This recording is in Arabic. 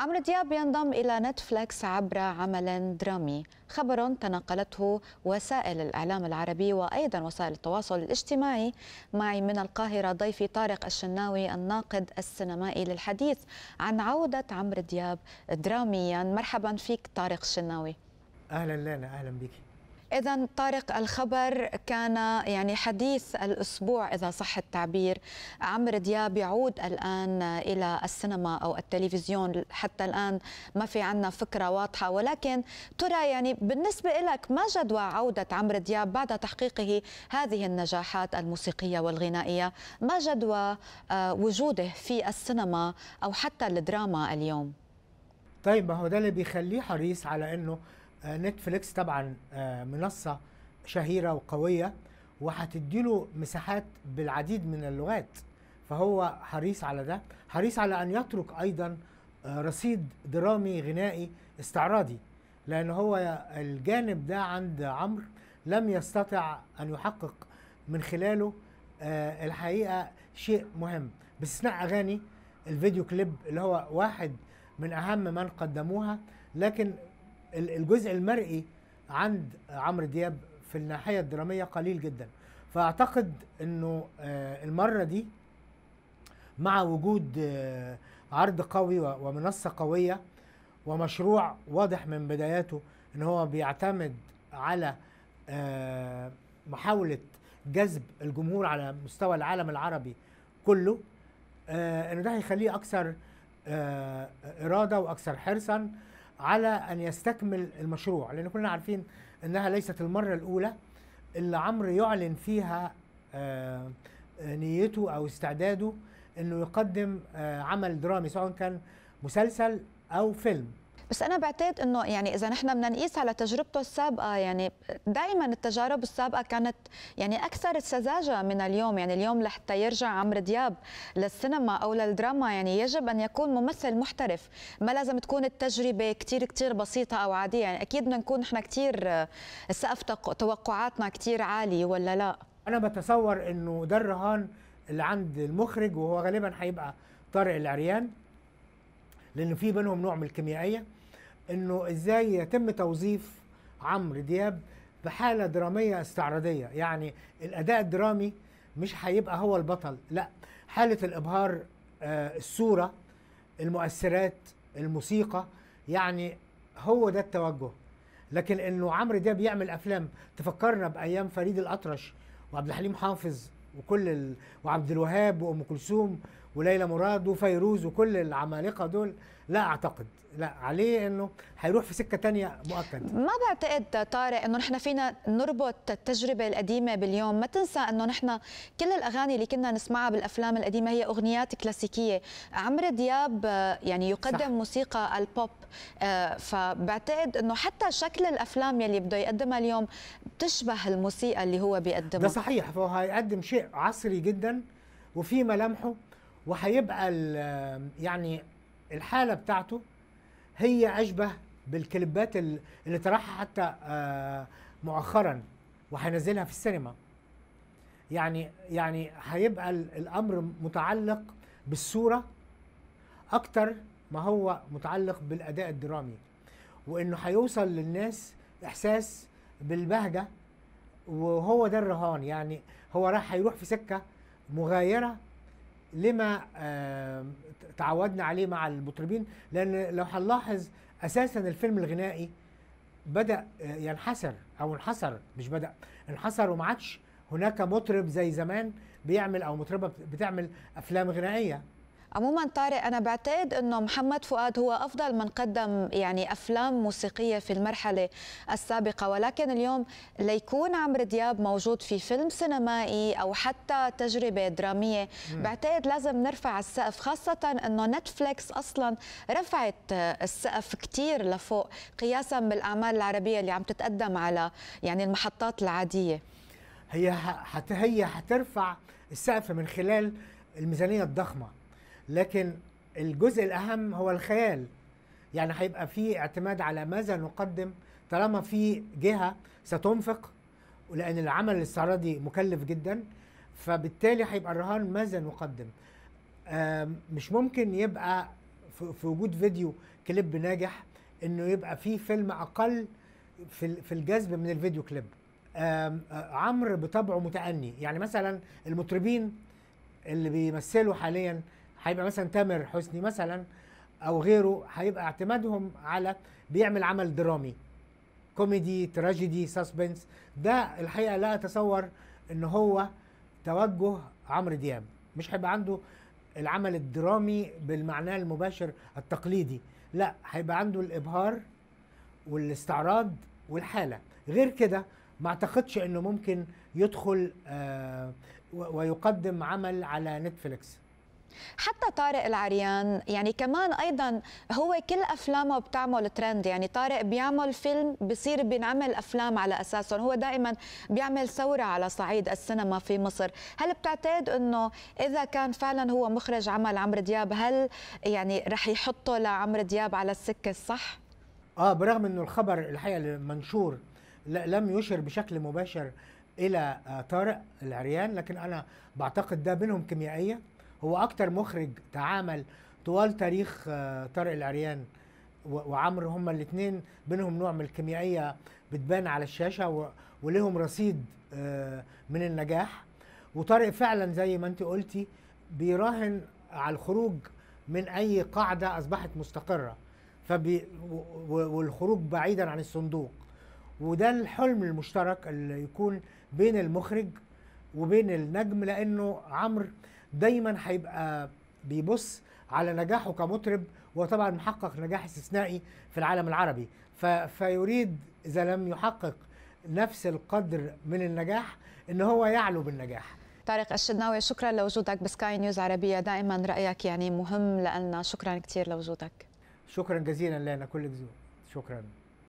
عمرو دياب ينضم إلى نتفليكس عبر عمل درامي خبر تناقلته وسائل الإعلام العربي وأيضا وسائل التواصل الاجتماعي معي من القاهرة ضيفي طارق الشناوي الناقد السينمائي للحديث عن عودة عمرو دياب دراميا مرحبا فيك طارق الشناوي أهلا لنا أهلا بك إذا طارق الخبر كان يعني حديث الأسبوع إذا صح التعبير عمرو دياب يعود الآن إلى السينما أو التلفزيون حتى الآن ما في عنا فكرة واضحة ولكن ترى يعني بالنسبة لك ما جدوى عودة عمرو دياب بعد تحقيقه هذه النجاحات الموسيقية والغنائية ما جدوى آه، وجوده في السينما أو حتى الدراما اليوم؟ طيب ما هو ده اللي بيخليه حريص على انه آه، نتفليكس طبعا آه، منصه شهيره وقويه وهتديله مساحات بالعديد من اللغات فهو حريص على ده حريص على ان يترك ايضا آه، رصيد درامي غنائي استعراضي لان هو الجانب ده عند عمرو لم يستطع ان يحقق من خلاله الحقيقه شيء مهم باستثناء اغاني الفيديو كليب اللي هو واحد من اهم من قدموها لكن الجزء المرئي عند عمرو دياب في الناحيه الدراميه قليل جدا فاعتقد انه آه، المره دي مع وجود آه، عرض قوي ومنصه قويه ومشروع واضح من بداياته ان هو بيعتمد على آه، محاوله جذب الجمهور على مستوى العالم العربي كله انه ده هيخليه اكثر اراده واكثر حرصا على ان يستكمل المشروع لان كلنا عارفين انها ليست المره الاولى اللي عمرو يعلن فيها آه، آه، نيته او استعداده انه يقدم آه، عمل درامي سواء كان مسلسل او فيلم بس انا بعتقد انه يعني اذا نحن بدنا نقيس على تجربته السابقه يعني دائما التجارب السابقه كانت يعني اكثر سذاجه من اليوم يعني اليوم لحتى يرجع عمرو دياب للسينما او للدراما يعني يجب ان يكون ممثل محترف ما لازم تكون التجربه كثير كثير بسيطه او عاديه يعني اكيد بدنا نكون نحن كثير سقف توقعاتنا كثير عالي ولا لا انا بتصور انه ده الرهان اللي عند المخرج وهو غالبا هيبقى طارق العريان لانه في بينهم نوع من الكيميائيه انه ازاي يتم توظيف عمرو دياب بحاله دراميه استعراضيه يعني الاداء الدرامي مش هيبقى هو البطل لا حاله الابهار آه الصوره المؤثرات الموسيقى يعني هو ده التوجه لكن انه عمرو دياب يعمل افلام تفكرنا بايام فريد الاطرش وعبد الحليم حافظ وكل ال... وعبد الوهاب وام كلثوم وليلى مراد وفيروز وكل العمالقه دول لا اعتقد لا عليه انه هيروح في سكه تانية مؤكد ما بعتقد طارق انه نحن فينا نربط التجربه القديمه باليوم ما تنسى انه نحن كل الاغاني اللي كنا نسمعها بالافلام القديمه هي اغنيات كلاسيكيه عمرو دياب آه، يعني يقدم صح. موسيقى البوب آه، فبعتقد انه حتى شكل الافلام يلي بده يقدمها اليوم بتشبه الموسيقى اللي هو بيقدمها ده صحيح فهو هيقدم شيء عصري جدا وفي ملامحه وهيبقى يعني الحاله بتاعته هي اشبه بالكليبات اللي طرحها حتى آه، مؤخرا وهينزلها في السينما يعني يعني هيبقى الامر متعلق بالصوره اكتر ما هو متعلق بالاداء الدرامي وانه هيوصل للناس احساس بالبهجه وهو ده الرهان يعني هو راح هيروح في سكه مغايره لما آه، تعودنا عليه مع المطربين لان لو هنلاحظ اساسا الفيلم الغنائي بدا آه، ينحسر او انحسر مش بدا انحسر وما عادش هناك مطرب زي زمان بيعمل او مطربه بتعمل افلام غنائيه عموما طارق انا بعتقد انه محمد فؤاد هو افضل من قدم يعني افلام موسيقيه في المرحله السابقه ولكن اليوم ليكون عمرو دياب موجود في فيلم سينمائي او حتى تجربه دراميه بعتقد لازم نرفع السقف خاصه انه نتفليكس اصلا رفعت السقف كثير لفوق قياسا بالاعمال العربيه اللي عم تتقدم على يعني المحطات العاديه هي هي حترفع السقف من خلال الميزانيه الضخمه لكن الجزء الاهم هو الخيال يعني هيبقى في اعتماد على ماذا نقدم طالما في جهه ستنفق لان العمل الاستعراضي مكلف جدا فبالتالي هيبقى الرهان ماذا نقدم مش ممكن يبقى في وجود فيديو كليب ناجح انه يبقى في فيلم اقل في في الجذب من الفيديو كليب عمرو بطبعه متأني يعني مثلا المطربين اللي بيمثلوا حاليا هيبقى مثلا تامر حسني مثلا او غيره هيبقى اعتمادهم على بيعمل عمل درامي كوميدي تراجيدي ساسبنس ده الحقيقه لا اتصور ان هو توجه عمرو دياب مش هيبقى عنده العمل الدرامي بالمعنى المباشر التقليدي لا هيبقى عنده الابهار والاستعراض والحاله غير كده ما اعتقدش انه ممكن يدخل آه، ويقدم عمل على نتفليكس حتى طارق العريان يعني كمان ايضا هو كل افلامه بتعمل ترند يعني طارق بيعمل فيلم بصير بينعمل افلام على اساسه هو دائما بيعمل ثوره على صعيد السينما في مصر هل بتعتقد انه اذا كان فعلا هو مخرج عمل عمرو دياب هل يعني رح يحطه لعمرو دياب على السكه الصح اه برغم انه الخبر الحقيقه المنشور لم يشر بشكل مباشر الى آه، طارق العريان لكن انا بعتقد ده بينهم كيميائيه هو اكتر مخرج تعامل طوال تاريخ آه، طارق العريان وعمرو هما الاثنين بينهم نوع من الكيميائيه بتبان على الشاشه ولهم رصيد آه، من النجاح وطارق فعلا زي ما انت قلتي بيراهن على الخروج من اي قاعده اصبحت مستقره فبي والخروج بعيدا عن الصندوق وده الحلم المشترك اللي يكون بين المخرج وبين النجم لانه عمرو دايما هيبقى بيبص على نجاحه كمطرب وطبعا محقق نجاح استثنائي في العالم العربي فيريد اذا لم يحقق نفس القدر من النجاح ان هو يعلو بالنجاح طارق الشدناوي شكرا لوجودك بسكاي نيوز عربيه دائما رايك يعني مهم لنا شكرا كثير لوجودك شكرا جزيلا لنا كل جزء شكرا